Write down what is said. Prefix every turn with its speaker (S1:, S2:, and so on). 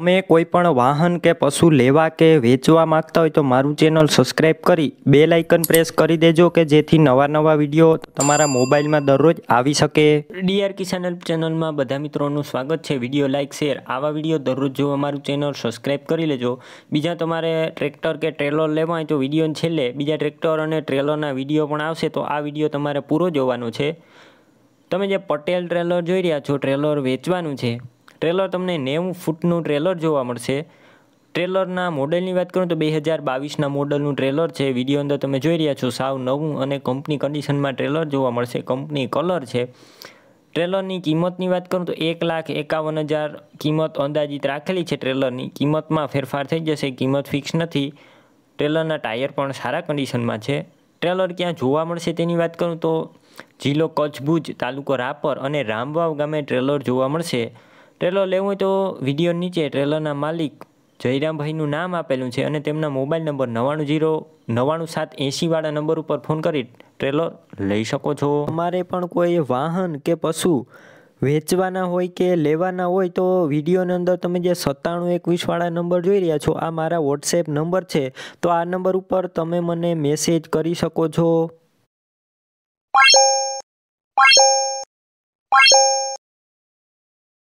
S1: તમે કોઈ પણ વાહન કે પશુ લેવા કે વેચવા માંગતા હોય તો મારું ચેનલ સબસ્ક્રાઈબ કરી બે લાઇકન પ્રેસ કરી દેજો કે જેથી નવા નવા વિડીયો તમારા મોબાઈલમાં દરરોજ આવી શકે ડીઆર કિસાન હેલ્પ ચેનલમાં બધા મિત્રોનું સ્વાગત છે વિડીયો લાઇક શેર આવા વિડીયો દરરોજ જોવા મારું ચેનલ સબસ્ક્રાઈબ કરી લેજો બીજા તમારે ટ્રેક્ટર કે ટ્રેલર લેવા હોય તો વિડીયોને છેલ્લે બીજા ટ્રેક્ટર અને ટ્રેલરના વિડીયો પણ આવશે તો આ વિડીયો તમારે પૂરો જોવાનો છે તમે જે પટેલ ટ્રેલર જોઈ રહ્યા છો ટ્રેલર વેચવાનું છે ટ્રેલર તમને નેવું ફૂટનું ટ્રેલર જોવા મળશે ટ્રેલરના મોડેલની વાત કરું તો બે હજાર બાવીસના મોડલનું ટ્રેલર છે વિડીયો અંદર તમે જોઈ રહ્યા છો સાવ નવું અને કંપની કન્ડિશનમાં ટ્રેલર જોવા મળશે કંપની કલર છે ટ્રેલરની કિંમતની વાત કરું તો એક લાખ એકાવન હજાર કિંમત અંદાજિત રાખેલી છે ટ્રેલરની કિંમતમાં ફેરફાર થઈ જશે કિંમત ફિક્સ નથી ટ્રેલરના ટાયર પણ સારા કન્ડિશનમાં છે ટ્રેલર ક્યાં જોવા મળશે તેની વાત કરું તો જિલ્લો કચ્છ ભુજ તાલુકો રાપર અને રામવાવ ગામે ટ્રેલર જોવા મળશે ટ્રેલર લેવું હોય તો વિડીયો નીચે ટ્રેલરના માલિક જયરામભાઈનું નામ આપેલું છે અને તેમના મોબાઈલ નંબર નવ્વાણું જીરો નવ્વાણું સાત એંશીવાળા નંબર ઉપર ફોન કરી ટ્રેલર લઈ શકો છો અમારે પણ કોઈ વાહન કે પશુ વેચવાના હોય કે લેવાના હોય તો વિડીયોની અંદર તમે જે સત્તાણું એકવીસવાળા નંબર જોઈ રહ્યા છો આ મારા વોટ્સએપ નંબર છે તો આ નંબર ઉપર તમે મને મેસેજ કરી શકો છો